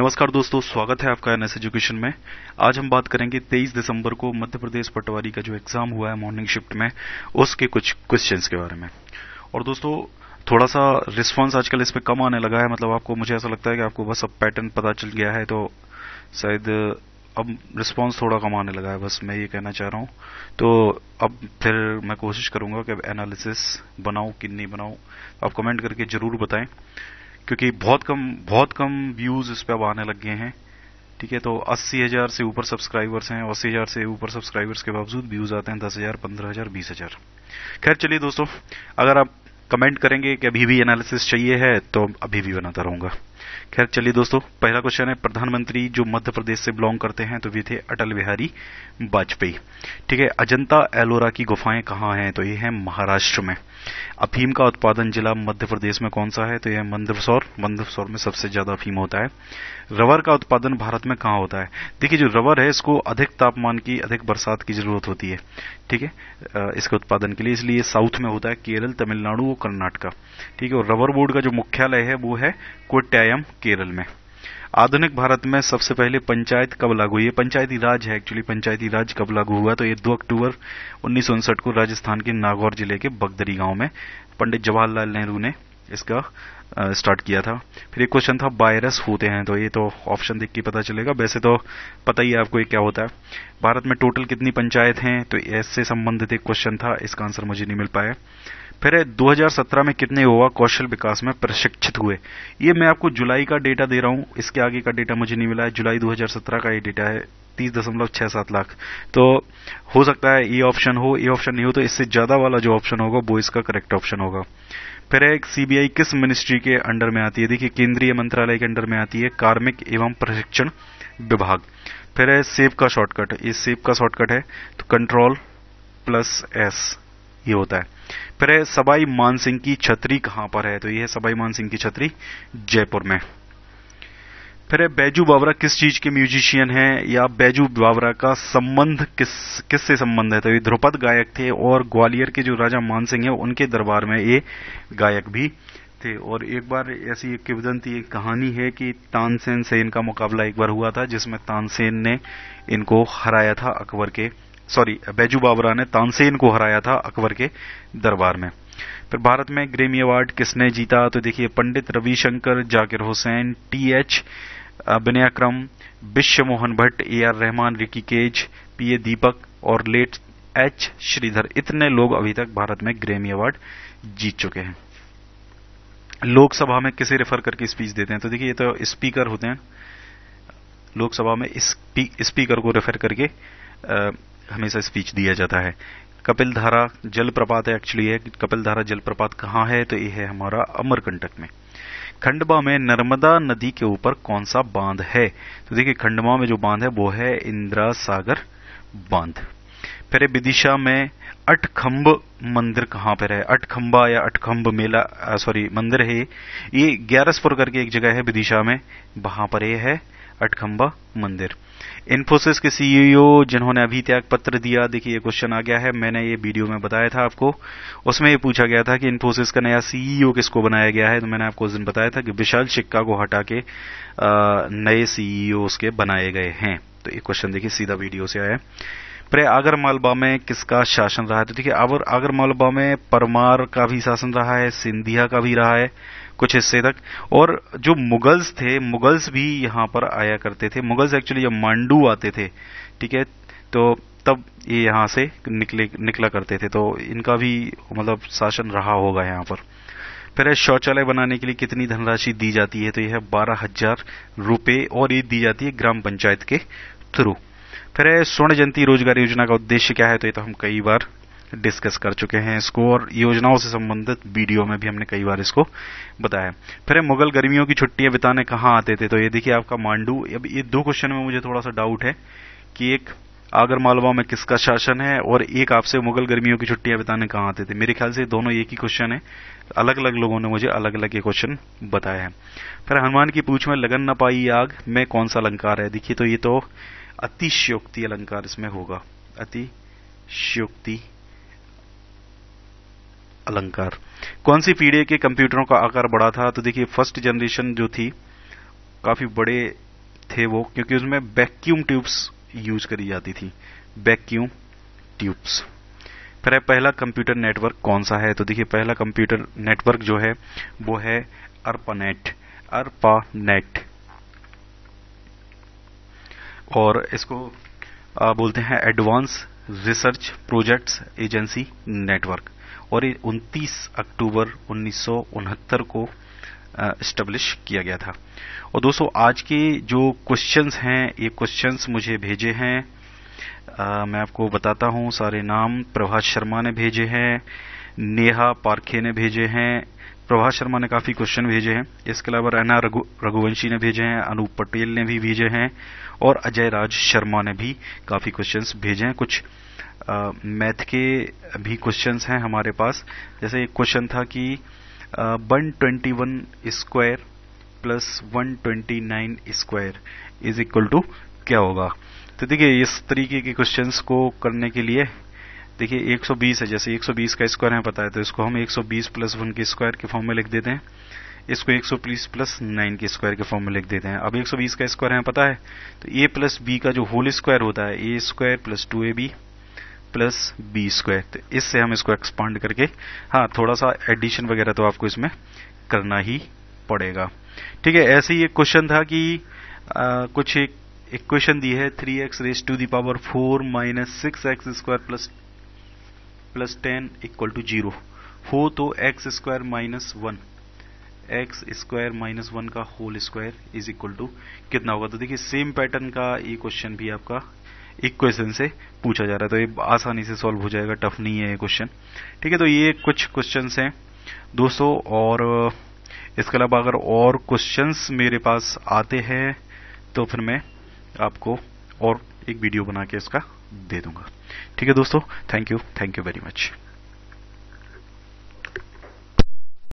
नमस्कार दोस्तों स्वागत है आपका एन एजुकेशन में आज हम बात करेंगे 23 दिसंबर को मध्य प्रदेश पटवारी का जो एग्जाम हुआ है मॉर्निंग शिफ्ट में उसके कुछ क्वेश्चंस के बारे में और दोस्तों थोड़ा सा रिस्पांस आजकल इसमें कम आने लगा है मतलब आपको मुझे ऐसा लगता है कि आपको बस अब पैटर्न पता चल गया है तो शायद अब रिस्पांस थोड़ा कम आने लगा है बस मैं ये कहना चाह रहा हूँ तो अब फिर मैं कोशिश करूंगा कि एनालिसिस बनाऊं कि नहीं बनाऊ आप कमेंट करके जरूर बताएं क्योंकि बहुत कम बहुत कम व्यूज इस पर अब आने लग गए हैं ठीक है तो अस्सी हजार से ऊपर सब्सक्राइबर्स हैं अस्सी हजार से ऊपर सब्सक्राइबर्स के बावजूद व्यूज आते हैं दस हजार पंद्रह हजार बीस हजार खैर चलिए दोस्तों अगर आप कमेंट करेंगे कि अभी भी एनालिसिस चाहिए है तो अभी भी बनाता रहूंगा खैर चलिए दोस्तों पहला क्वेश्चन है प्रधानमंत्री जो मध्य प्रदेश से बिलोंग करते हैं तो वे थे अटल बिहारी वाजपेयी ठीक है अजंता एलोरा की गुफाएं कहाँ हैं तो ये है महाराष्ट्र में अफीम का उत्पादन जिला मध्य प्रदेश में कौन सा है तो यह मंदसौर मंदसौर में सबसे ज्यादा अफीम होता है रबर का उत्पादन भारत में कहाँ होता है देखिए जो रबर है इसको अधिक तापमान की अधिक बरसात की जरूरत होती है ठीक है इसके उत्पादन के लिए इसलिए साउथ में होता है केरल तमिलनाडु और कर्नाटका ठीक है और रबर बोर्ड का जो मुख्यालय है वो है कोट्टायम स्वयं केरल में आधुनिक भारत में सबसे पहले पंचायत कब लागू हुई पंचायती राज है एक्चुअली पंचायती राज कब लागू हुआ तो ये दो अक्टूबर उन्नीस को राजस्थान के नागौर जिले के बगदरी गांव में पंडित जवाहरलाल नेहरू ने इसका स्टार्ट किया था फिर एक क्वेश्चन था वायरस होते हैं तो ये तो ऑप्शन देख के पता चलेगा वैसे तो पता ही है आपको ये क्या होता है भारत में टोटल कितनी पंचायत हैं तो ऐसे संबंधित एक क्वेश्चन था इसका आंसर मुझे नहीं मिल पाया फिर 2017 में कितने युवा कौशल विकास में प्रशिक्षित हुए ये मैं आपको जुलाई का डेटा दे रहा हूं इसके आगे का डेटा मुझे नहीं मिला है जुलाई 2017 का ये डेटा है तीस दशमलव छह सात लाख तो हो सकता है ये ऑप्शन हो ये ऑप्शन नहीं हो तो इससे ज्यादा वाला जो ऑप्शन होगा वो इसका करेक्ट ऑप्शन होगा फिर है सीबीआई किस मिनिस्ट्री के अंडर में आती है देखिए केंद्रीय मंत्रालय के अंडर में आती है कार्मिक एवं प्रशिक्षण विभाग फिर है सेब का शॉर्टकट ये सेब का शॉर्टकट है तो कंट्रोल प्लस एस ये होता है फिर है सबाई मान सिंह की छतरी कहां पर है तो ये है सबाई मान सिंह की छतरी जयपुर में फिर है बैजू बावरा किस चीज के म्यूजिशियन है या बैजू बावरा का संबंध किस किससे संबंध है तो ये ध्रुपद गायक थे और ग्वालियर के जो राजा मान सिंह है उनके दरबार में ये गायक भी थे और एक बार ऐसी एक किवदंती एक कहानी है कि तानसेन से इनका मुकाबला एक बार हुआ था जिसमें तानसेन ने इनको हराया था अकबर के सॉरी बैजू बाबरा ने तानसेन को हराया था अकबर के दरबार में फिर भारत में ग्रेमी अवार्ड किसने जीता तो देखिए पंडित रविशंकर जाकिर हुसैन टी एच अभिनयाक्रम Vishwa Mohan Bhatt A R Rahman Ricky Kej P A Deepak और लेट एच श्रीधर इतने लोग अभी तक भारत में ग्रेमी अवार्ड जीत चुके हैं लोकसभा में किसे रेफर करके स्पीच देते हैं तो देखिए ये तो स्पीकर होते हैं लोकसभा में स्पीकर को रेफर करके हमेशा स्पीच दिया जाता है कपिल धारा जलप्रपात है एक्चुअली है कपिल धारा जलप्रपात कहाँ है तो ये है हमारा अमरकंटक में खंडवा में नर्मदा नदी के ऊपर कौन सा बांध है तो देखिए खंडवा में जो बांध है वो है इंदिरा सागर बांध फिर विदिशा में अटखंब मंदिर कहाँ पर है अटखंबा या अटखंब मेला सॉरी मंदिर है ये ग्यारसपुर करके एक जगह है विदिशा में वहां पर यह है अटखंबा मंदिर इन्फोसिस के सीईओ e जिन्होंने अभी त्याग पत्र दिया देखिए ये क्वेश्चन आ गया है मैंने ये वीडियो में बताया था आपको उसमें ये पूछा गया था कि इन्फोसिस का नया सीईओ e किसको बनाया गया है तो मैंने आपको उस दिन बताया था कि विशाल शिक्का को हटा के नए सीईओ e उसके बनाए गए हैं तो ये क्वेश्चन देखिए सीधा वीडियो से आया है प्रे आगर मालवा में किसका शासन रहा है तो देखिए अब आगर मालवा में परमार का भी शासन रहा है सिंधिया का भी रहा है कुछ हिस्से तक और जो मुगल्स थे मुगल्स भी यहां पर आया करते थे मुगल्स एक्चुअली जब मांडू आते थे ठीक है तो तब ये यहां से निकले निकला करते थे तो इनका भी मतलब शासन रहा होगा यहां पर फिर शौचालय बनाने के लिए कितनी धनराशि दी जाती है तो यह बारह हजार रुपये और ये दी जाती है ग्राम पंचायत के थ्रू फिर स्वर्ण जयंती रोजगार योजना का उद्देश्य क्या है तो ये तो हम कई बार डिस्कस कर चुके हैं इसको और योजनाओं से संबंधित वीडियो में भी हमने कई बार इसको बताया फिर मुगल गर्मियों की छुट्टियां बिताने कहाँ आते थे तो ये देखिए आपका मांडू अब ये दो क्वेश्चन में मुझे थोड़ा सा डाउट है कि एक आगर मालवा में किसका शासन है और एक आपसे मुगल गर्मियों की छुट्टियां बिताने कहाँ आते थे मेरे ख्याल से दोनों एक ही क्वेश्चन है अलग अलग लोगों ने मुझे अलग अलग ये क्वेश्चन बताया है फिर हनुमान की पूछ में लगन न पाई आग में कौन सा अलंकार है देखिए तो ये तो अतिशयोक्ति अलंकार इसमें होगा अतिशयोक्ति अलंकार कौन सी पीढ़ी के कंप्यूटरों का आकार बड़ा था तो देखिए फर्स्ट जनरेशन जो थी काफी बड़े थे वो क्योंकि उसमें वैक्यूम ट्यूब्स यूज करी जाती थी वैक्यूम ट्यूब्स फिर है पहला कंप्यूटर नेटवर्क कौन सा है तो देखिए पहला कंप्यूटर नेटवर्क जो है वो है अर्पानेट अर्पानेट और इसको बोलते हैं advance research projects agency network और ये 29 अक्टूबर उन्नीस को स्टेब्लिश किया गया था और दोस्तों आज के जो क्वेश्चंस हैं ये क्वेश्चंस मुझे भेजे हैं आ, मैं आपको बताता हूं सारे नाम प्रभात शर्मा ने भेजे हैं नेहा पारखे ने भेजे हैं प्रभा शर्मा ने काफी क्वेश्चन भेजे हैं इसके अलावा रैना रघुवंशी ने भेजे हैं अनूप पटेल ने भी भेजे हैं और अजय राज शर्मा ने भी काफी क्वेश्चन भेजे हैं कुछ मैथ के भी क्वेश्चन हैं हमारे पास जैसे एक क्वेश्चन था कि one twenty one square plus one twenty nine square is equal to क्या होगा तो देखिए इस तरीके के क्वेश्चंस को करने के लिए देखिए 120 है जैसे 120 का स्क्वायर हमें पता है तो इसको हम 120 प्लस वन के स्क्वायर के फॉर्म में लिख देते हैं इसको 120 प्लस नाइन के स्क्वायर के फॉर्म में लिख देते हैं अब 120 का स्क्वायर हमें पता है तो ए प्लस बी का जो होल स्क्वायर होता है A square plus two A B plus B square तो इससे हम इसको एक्सपांड करके हाँ थोड़ा सा एडिशन वगैरह तो आपको इसमें करना ही पड़ेगा ठीक है ऐसे ही एक क्वेश्चन था कि आ, कुछ एक इक्वेशन दी है three X raise to the power four minus six X square plus plus ten equal to zero हो तो X square minus one X square minus one का whole square is equal to कितना होगा तो देखिए सेम पैटर्न का ये question भी आपका इक्वेशन से पूछा जा रहा है तो ये आसानी से सॉल्व हो जाएगा टफ नहीं है ये क्वेश्चन ठीक है तो ये कुछ क्वेश्चन हैं दोस्तों और इसके अलावा अगर और क्वेश्चन मेरे पास आते हैं तो फिर मैं आपको और एक वीडियो बना के इसका दे दूंगा ठीक है दोस्तों thank you thank you very much